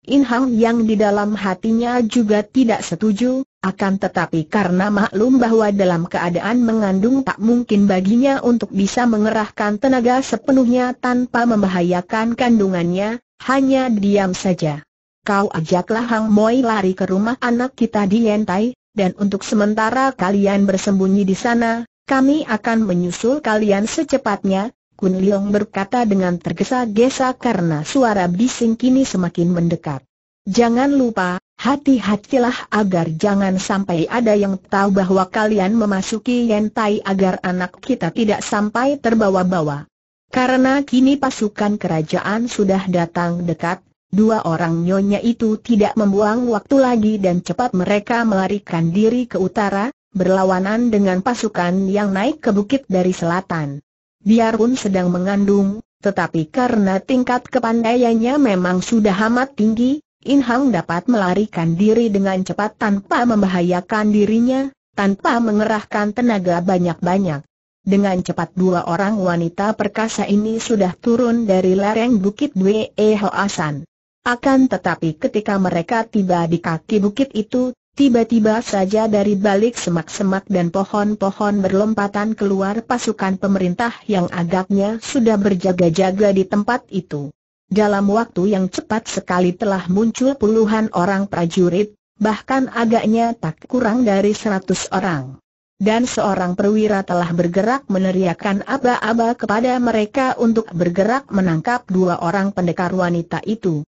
In Hang yang di dalam hatinya juga tidak setuju, akan tetapi karena maklum bahwa dalam keadaan mengandung tak mungkin baginya untuk bisa mengerahkan tenaga sepenuhnya tanpa membahayakan kandungannya, hanya diam saja. Kau ajaklah Hang Moi lari ke rumah anak kita di Yentai, dan untuk sementara kalian bersembunyi di sana, kami akan menyusul kalian secepatnya, Kun Leong berkata dengan tergesa-gesa karena suara bising kini semakin mendekat. Jangan lupa, hati-hatilah agar jangan sampai ada yang tahu bahwa kalian memasuki Yentai agar anak kita tidak sampai terbawa-bawa. Karena kini pasukan kerajaan sudah datang dekat, dua orang nyonya itu tidak membuang waktu lagi dan cepat mereka melarikan diri ke utara, berlawanan dengan pasukan yang naik ke bukit dari selatan biarpun sedang mengandung, tetapi karena tingkat kepandaiannya memang sudah amat tinggi, In Hang dapat melarikan diri dengan cepat tanpa membahayakan dirinya, tanpa mengerahkan tenaga banyak-banyak. Dengan cepat dua orang wanita perkasa ini sudah turun dari lereng Bukit Dwee Hoasan. Akan tetapi ketika mereka tiba di kaki bukit itu, Tiba-tiba saja dari balik semak-semak dan pohon-pohon berlompatan keluar pasukan pemerintah yang agaknya sudah berjaga-jaga di tempat itu. Dalam waktu yang cepat sekali telah muncul puluhan orang prajurit, bahkan agaknya tak kurang dari seratus orang. Dan seorang perwira telah bergerak meneriakkan aba-aba kepada mereka untuk bergerak menangkap dua orang pendekar wanita itu.